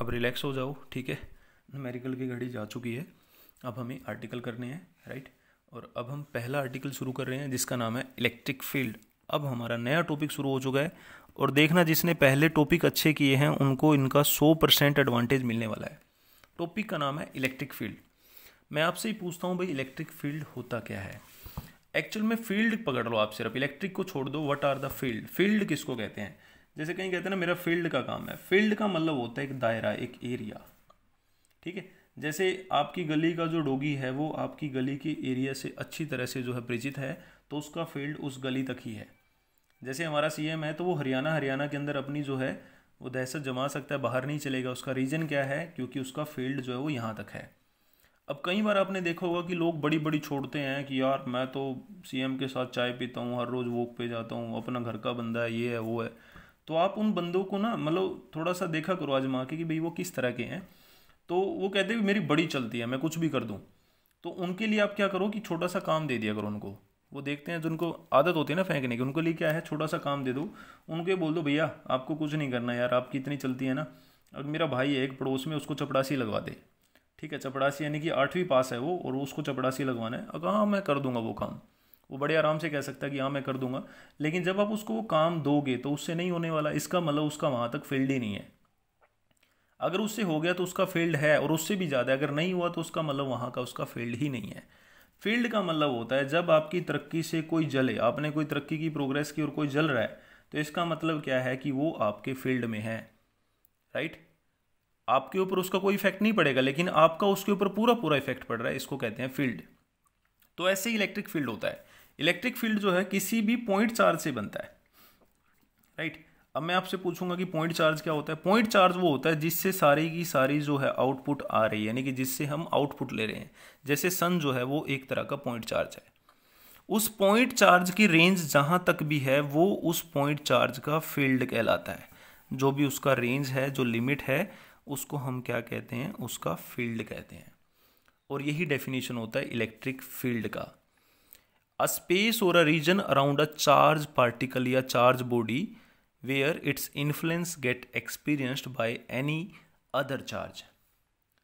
अब रिलैक्स हो जाओ ठीक है नमेरिकल की घड़ी जा चुकी है अब हमें आर्टिकल करने हैं राइट और अब हम पहला आर्टिकल शुरू कर रहे हैं जिसका नाम है इलेक्ट्रिक फील्ड अब हमारा नया टॉपिक शुरू हो चुका है और देखना जिसने पहले टॉपिक अच्छे किए हैं उनको इनका सौ परसेंट एडवांटेज मिलने वाला है टॉपिक का नाम है इलेक्ट्रिक फील्ड मैं आपसे ही पूछता हूँ भाई इलेक्ट्रिक फील्ड होता क्या है एक्चुअल में फील्ड पकड़ लो आप सिर्फ इलेक्ट्रिक को छोड़ दो what are the field field किसको कहते हैं जैसे कहीं कहते हैं ना मेरा फील्ड का काम है फील्ड का मतलब होता है एक दायरा एक एरिया ठीक है जैसे आपकी गली का जो डोगी है वो आपकी गली के एरिया से अच्छी तरह से जो है परिचित है तो उसका फील्ड उस गली तक ही है जैसे हमारा सीएम है तो वो हरियाणा हरियाणा के अंदर अपनी जो है वो दहशत जमा सकता है बाहर नहीं चलेगा उसका रीजन क्या है क्योंकि उसका फील्ड जो है वो यहाँ तक है अब कई बार आपने देखा होगा कि लोग बड़ी बड़ी छोड़ते हैं कि यार मैं तो सीएम के साथ चाय पीता हूँ हर रोज़ वॉक पे जाता हूँ अपना घर का बंदा है ये है वो है तो आप उन बंदों को ना मतलब थोड़ा सा देखा करो आजमा के कि भाई वो किस तरह के हैं तो वो कहते हैं मेरी बड़ी चलती है मैं कुछ भी कर दूँ तो उनके लिए आप क्या करो कि छोटा सा काम दे दिया करो उनको वो देखते हैं जिनको आदत होती है ना फेंकने की उनके लिए क्या है छोटा सा काम दे दो उनको बोल दो भैया आपको कुछ नहीं करना यार आपकी इतनी चलती है ना अब मेरा भाई है एक पड़ोस में उसको चपड़ासी लगवा दे ठीक है चपड़ासी यानी कि आठवीं पास है वो और उसको चपड़ासी लगवाना है अगर हाँ मैं कर दूंगा वो काम वो बड़े आराम से कह सकता है कि हाँ मैं कर दूंगा लेकिन जब आप उसको वो काम दोगे तो उससे नहीं होने वाला इसका मतलब उसका वहाँ तक फील्ड ही नहीं है अगर उससे हो गया तो उसका फील्ड है और उससे भी ज़्यादा अगर नहीं हुआ तो उसका मतलब वहाँ का उसका फील्ड ही नहीं है फील्ड का मतलब होता है जब आपकी तरक्की से कोई जले आपने कोई तरक्की की प्रोग्रेस की और कोई जल रहा है तो इसका मतलब क्या है कि वो आपके फील्ड में है राइट आपके ऊपर उसका कोई इफेक्ट नहीं पड़ेगा लेकिन आपका उसके ऊपर पूरा पूरा इफेक्ट पड़ रहा है इसको कहते हैं फील्ड तो ऐसे ही इलेक्ट्रिक फील्ड होता है इलेक्ट्रिक फील्ड जो है किसी भी पॉइंट चार्ज से बनता है राइट अब मैं आपसे पूछूंगा कि पॉइंट चार्ज क्या होता है पॉइंट चार्ज वो होता है जिससे सारी की सारी जो है आउटपुट आ रही है यानी कि जिससे हम आउटपुट ले रहे हैं जैसे सन जो है वो एक तरह का पॉइंट चार्ज है उस पॉइंट चार्ज की रेंज जहाँ तक भी है वो उस पॉइंट चार्ज का फील्ड कहलाता है जो भी उसका रेंज है जो लिमिट है उसको हम क्या कहते हैं उसका फील्ड कहते हैं और यही डेफिनेशन होता है इलेक्ट्रिक फील्ड का अ स्पेस और a region around a charge particle या charge body where it's influence get experienced by any other charge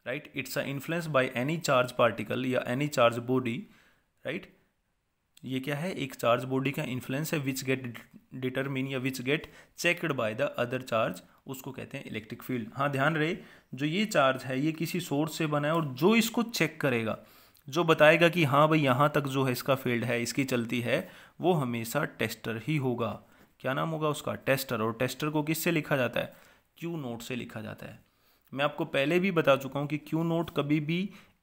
right it's a influence by any charge particle या एनी चार्ज बॉडी राइट ये क्या है एक charge body का influence है विच get determine या which get checked by the other charge उसको कहते हैं इलेक्ट्रिक फील्ड हाँ ध्यान रहे जो ये चार्ज है ये किसी सोर्स से बना है और जो इसको चेक करेगा जो बताएगा कि हाँ भाई यहाँ तक जो है इसका फील्ड है इसकी चलती है वो हमेशा टेस्टर ही होगा क्या नाम होगा उसका टेस्टर और टेस्टर को किससे लिखा जाता है क्यू नोट से लिखा जाता है मैं आपको पहले भी बता चुका हूँ कि क्यू नोट कभी भी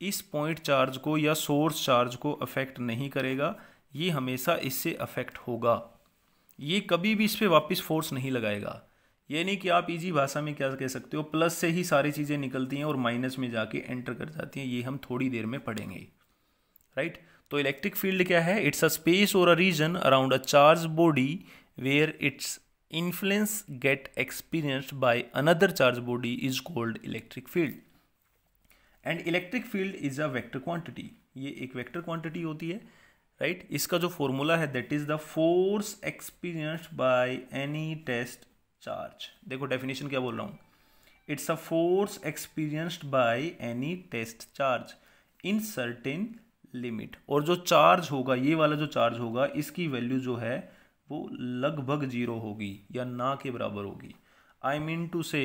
इस पॉइंट चार्ज को या सोर्स चार्ज को अफेक्ट नहीं करेगा ये हमेशा इससे अफेक्ट होगा ये कभी भी इस पर वापस फोर्स नहीं लगाएगा ये नहीं कि आप इजी भाषा में क्या कह सकते हो प्लस से ही सारी चीज़ें निकलती हैं और माइनस में जाके एंटर कर जाती हैं ये हम थोड़ी देर में पढ़ेंगे राइट तो इलेक्ट्रिक फील्ड क्या है इट्स अ स्पेस और a region around a charge body where it's influence get experienced by another charge body is called electric field and electric field is a vector quantity ये एक vector quantity होती है right right? इसका जो formula है that is the force experienced by any test charge देखो definition क्या बोल रहा हूँ it's a force experienced by any test charge in certain limit और जो चार्ज होगा ये वाला जो चार्ज होगा इसकी वैल्यू जो है वो लगभग जीरो होगी या ना के बराबर होगी आई मीन टू से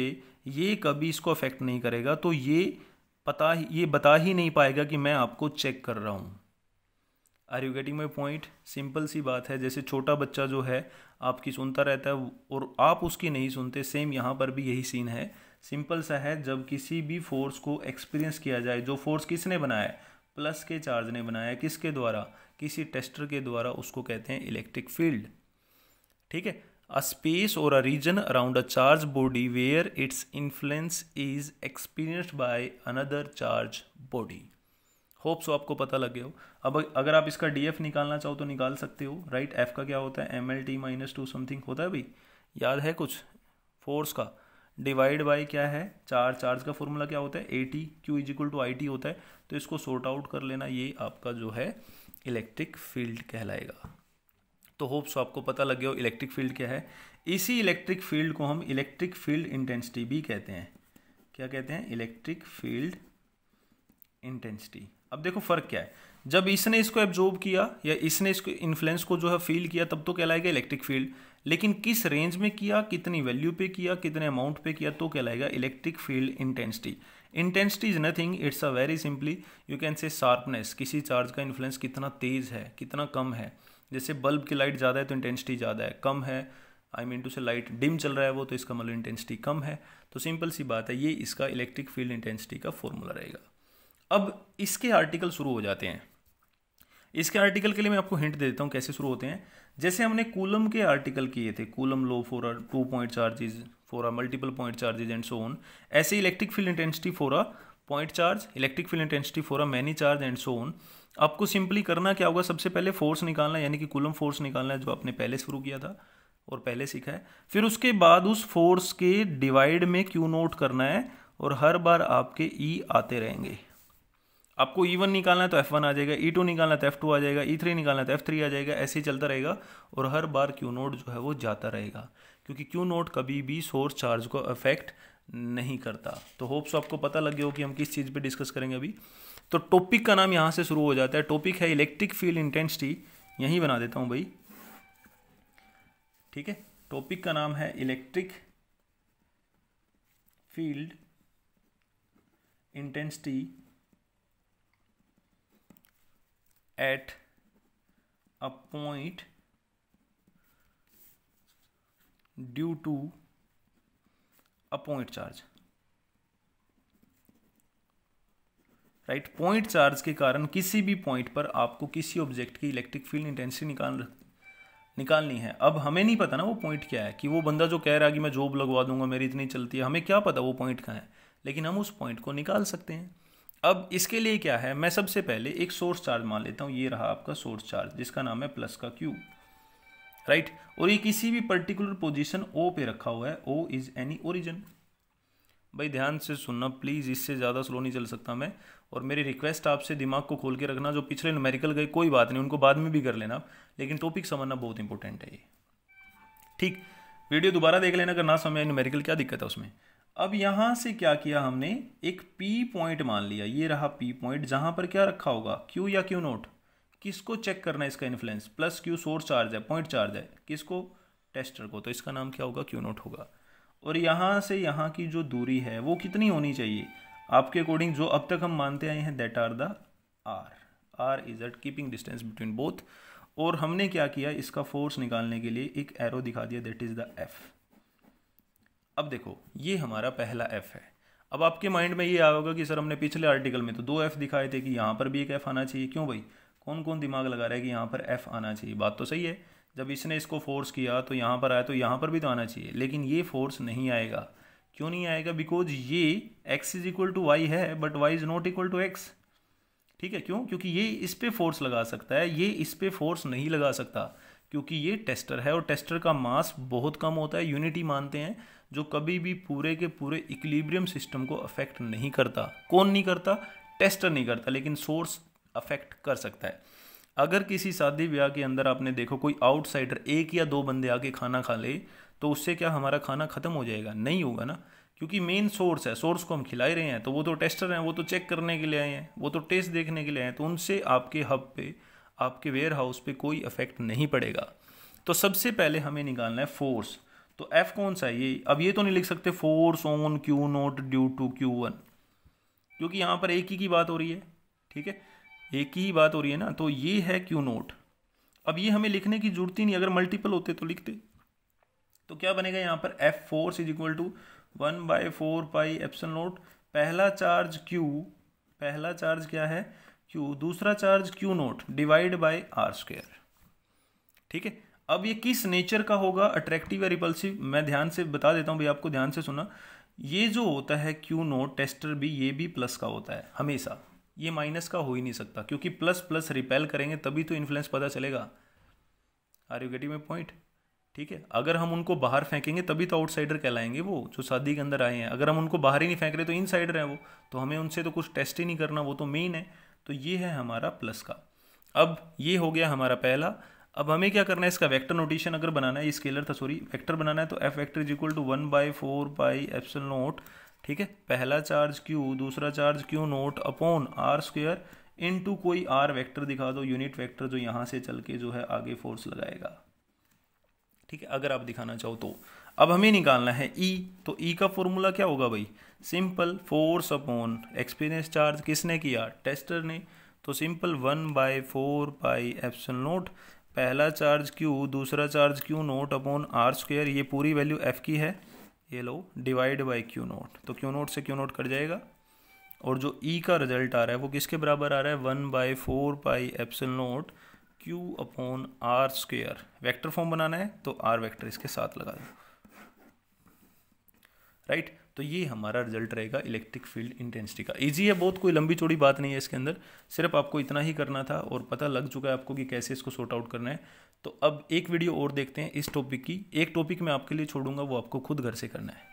ये कभी इसको अफेक्ट नहीं करेगा तो ये पता ही ये बता ही नहीं पाएगा कि मैं आपको चेक कर रहा हूँ are you getting my point simple सी बात है जैसे छोटा बच्चा जो है आपकी सुनता रहता है और आप उसकी नहीं सुनते सेम यहाँ पर भी यही सीन है सिंपल सा है जब किसी भी फोर्स को एक्सपीरियंस किया जाए जो फोर्स किसने बनाया है प्लस के चार्ज ने बनाया किसके द्वारा किसी टेस्टर के द्वारा उसको कहते हैं इलेक्ट्रिक फील्ड ठीक है अ स्पेस और a region around a charge body where it's influence is experienced by another charge body hope so आपको पता लग गया हो अब अगर आप इसका डी एफ निकालना चाहो तो निकाल सकते हो राइट right? एफ का क्या होता है M L T minus two something होता है भाई याद है कुछ फोर्स का डिवाइड बाई क्या है चार चार्ज का फॉर्मूला क्या होता है A T Q is equal to I T होता है तो इसको सॉर्ट आउट कर लेना ये आपका जो है इलेक्ट्रिक फील्ड कहलाएगा तो होप्स आपको पता लग गया हो इलेक्ट्रिक फील्ड क्या है इसी इलेक्ट्रिक फील्ड को हम इलेक्ट्रिक फील्ड इंटेंसिटी भी कहते हैं क्या कहते हैं इलेक्ट्रिक फील्ड इंटेंसिटी अब देखो फर्क क्या है जब इसने इसको एब्जॉर्ब किया या इसने इसको इन्फ्लुएंस को जो है फील किया तब तो कहलाएगा इलेक्ट्रिक फील्ड लेकिन किस रेंज में किया कितनी वैल्यू पे किया कितने अमाउंट पे किया तो कहलाएगा electric field intensity intensity is nothing it's a very simply you can say sharpness किसी चार्ज का इन्फ्लुएंस कितना तेज है कितना कम है जैसे बल्ब की लाइट ज़्यादा है तो इंटेंसिटी ज़्यादा है कम है I mean to say light dim चल रहा है वो तो इसका मतलब इंटेंसिटी कम है तो सिंपल सी बात है ये इसका इलेक्ट्रिक फील्ड इंटेंसिटी का फॉर्मूला रहेगा अब इसके आर्टिकल शुरू हो जाते हैं इसके आर्टिकल के लिए मैं आपको हिंट दे देता हूँ कैसे शुरू होते हैं जैसे हमने कूलम के आर्टिकल किए थे Coulomb law for our two point charges for our multiple point charges and so on ऐसे electric field intensity for a point charge electric field intensity for a many charge and so on आपको simply करना क्या होगा सबसे पहले force निकालना यानी कि कुलम फोर्स निकालना है जो आपने पहले शुरू किया था और पहले सीखा है फिर उसके बाद उस फोर्स के डिवाइड में क्यू नोट करना है और हर बार आपके ई e आते रहेंगे आपको ई e वन निकालना है तो एफ़ वन आ जाएगा ई e टू निकालना है तो एफ़ टू आ जाएगा ई e थ्री निकालना है तो एफ़ थ्री आ जाएगा ऐसे ही चलता रहेगा और हर बार क्यू नोट जो है वो जाता रहेगा क्योंकि क्यू नोट कभी भी सोर्स चार्ज को अफेक्ट नहीं करता तो होप्स आपको पता लग गया हो कि हम किस चीज़ पर डिस्कस करेंगे अभी तो टॉपिक का नाम यहाँ से शुरू हो जाता है टॉपिक है इलेक्ट्रिक फील्ड इंटेंसिटी यहीं बना देता हूँ भाई ठीक है टॉपिक का नाम है electric field intensity at a point due to a point charge right right? Point charge के कारण किसी भी पॉइंट पर आपको किसी ऑब्जेक्ट की इलेक्ट्रिक फील्ड इंटेंसिटी निकाल निकालनी है अब हमें नहीं पता ना वो पॉइंट क्या है कि वो बंदा जो कह रहा है कि मैं जॉब लगवा दूंगा मेरी इतनी चलती है हमें क्या पता वो पॉइंट कहाँ है लेकिन हम उस पॉइंट को निकाल सकते हैं अब इसके लिए क्या है मैं सबसे पहले एक सोर्स चार्ज मान लेता हूँ ये रहा आपका सोर्स चार्ज जिसका नाम है प्लस का क्यू राइट और ये किसी भी पर्टिकुलर पोजीशन ओ पे रखा हुआ है ओ इज एनी ओरिजिन भाई ध्यान से सुनना प्लीज़ इससे ज़्यादा स्लो नहीं चल सकता मैं और मेरी रिक्वेस्ट आपसे दिमाग को खोल के रखना जो पिछले न्यूमेरिकल गए कोई बात नहीं उनको बाद में भी कर लेना लेकिन टॉपिक समझना बहुत इंपॉर्टेंट है ये ठीक वीडियो दोबारा देख लेना अगर ना समझ न्यूमेरिकल क्या दिक्कत है उसमें अब यहाँ से क्या किया हमने एक पी पॉइंट मान लिया ये रहा पी पॉइंट जहाँ पर क्या रखा होगा क्यू या क्यू नोट किसको चेक करना है इसका influence plus Q source charge है पॉइंट चार्ज है किसको टेस्टर को तो इसका नाम क्या होगा क्यू नोट होगा और यहाँ से यहाँ की जो दूरी है वो कितनी होनी चाहिए आपके अकॉर्डिंग जो अब तक हम मानते आए हैं that R the R R is at keeping distance between both और हमने क्या किया इसका फोर्स निकालने के लिए एक एरो दिखा दिया दैट इज़ द एफ़ अब देखो ये हमारा पहला एफ है अब आपके माइंड में ये आया होगा कि सर हमने पिछले आर्टिकल में तो दो एफ दिखाए थे कि यहाँ पर भी एक एफ आना चाहिए क्यों भाई कौन कौन दिमाग लगा रहा है कि यहाँ पर एफ आना चाहिए बात तो सही है जब इसने इसको फोर्स किया तो यहाँ पर आया तो यहाँ पर भी तो आना चाहिए लेकिन ये फोर्स नहीं आएगा क्यों नहीं आएगा बिकॉज ये X is equal to Y है but Y is not equal to X ठीक है क्यों क्योंकि ये इस पर फोर्स लगा सकता है ये इस पर फोर्स नहीं लगा सकता क्योंकि ये टेस्टर है और टेस्टर का मास बहुत कम होता है यूनिटी मानते हैं जो कभी भी पूरे के पूरे इक्लिब्रियम सिस्टम को अफेक्ट नहीं करता कौन नहीं करता टेस्टर नहीं करता लेकिन सोर्स अफेक्ट कर सकता है अगर किसी शादी ब्याह के अंदर आपने देखो कोई आउटसाइडर एक या दो बंदे आके खाना खा ले तो उससे क्या हमारा खाना ख़त्म हो जाएगा नहीं होगा ना क्योंकि मेन सोर्स है सोर्स को हम खिला रहे हैं तो वो तो टेस्टर हैं वो तो चेक करने के लिए आए हैं वो तो टेस्ट देखने के लिए आए हैं तो उनसे आपके हब पे आपके वेयर हाउस पर कोई इफेक्ट नहीं पड़ेगा तो सबसे पहले हमें निकालना है फोर्स तो एफ कौन सा है ये अब ये तो नहीं लिख सकते force on Q naught due to Q one क्योंकि यहाँ पर एक ही की बात हो रही है ठीक है एक ही बात हो रही है ना तो ये है क्यू नोट अब ये हमें लिखने की जरूरत ही नहीं अगर मल्टीपल होते तो लिखते तो क्या बनेगा यहाँ पर F force is equal to one by four pi epsilon naught पहला चार्ज क्यू पहला चार्ज क्या है क्यू दूसरा charge Q naught divide by R square ठीक है अब ये किस नेचर का होगा अट्रैक्टिव या रिपल्सिव मैं ध्यान से बता देता हूँ भाई आपको ध्यान से सुना ये जो होता है क्यू नोट टेस्टर भी ये भी प्लस का होता है हमेशा ये माइनस का हो ही नहीं सकता क्योंकि प्लस प्लस रिपेल करेंगे तभी तो इन्फ्लुएंस पता चलेगा are you getting my point ठीक है अगर हम उनको बाहर फेंकेंगे तभी तो आउटसाइडर कहलाएंगे वो जो शादी के अंदर आए हैं अगर हम उनको बाहर ही नहीं फेंक रहे तो इनसाइडर हैं वो तो हमें उनसे तो कुछ टेस्ट ही नहीं करना वो तो मेन है तो ये है हमारा प्लस का अब ये हो गया हमारा पहला अब हमें क्या करना है इसका वेक्टर नोटेशन अगर बनाना है ये स्केलर था सॉरी वेक्टर बनाना है तो F vector is equal to one by four by epsilon naught ठीक है पहला चार्ज क्यू दूसरा charge Q naught upon R square into कोई आर वैक्टर दिखा दो यूनिट वैक्टर जो यहाँ से चल के जो है आगे फोर्स लगाएगा ठीक है अगर आप दिखाना चाहो तो अब हमें निकालना है ई e, तो ई e का फॉर्मूला क्या होगा भाई simple force upon experience charge किसने किया टेस्टर ने तो simple one by four by epsilon naught पहला चार्ज क्यू दूसरा charge Q naught upon R square ये पूरी वैल्यू एफ की है ये लो डिवाइड बाई क्यू नोट तो क्यू नोट से क्यू नोट कट जाएगा और जो ई e का रिजल्ट आ रहा है वो किसके बराबर आ रहा है one by four by epsilon naught Q upon R square vector form बनाना है तो आर वैक्टर इसके साथ लगा दो राइट right? तो ये हमारा रिजल्ट रहेगा इलेक्ट्रिक फील्ड इंटेंसिटी का इजी है बहुत कोई लंबी चौड़ी बात नहीं है इसके अंदर सिर्फ आपको इतना ही करना था और पता लग चुका है आपको कि कैसे इसको सॉर्ट आउट करना है तो अब एक वीडियो और देखते हैं इस टॉपिक की एक टॉपिक मैं आपके लिए छोड़ूंगा वो आपको खुद घर से करना है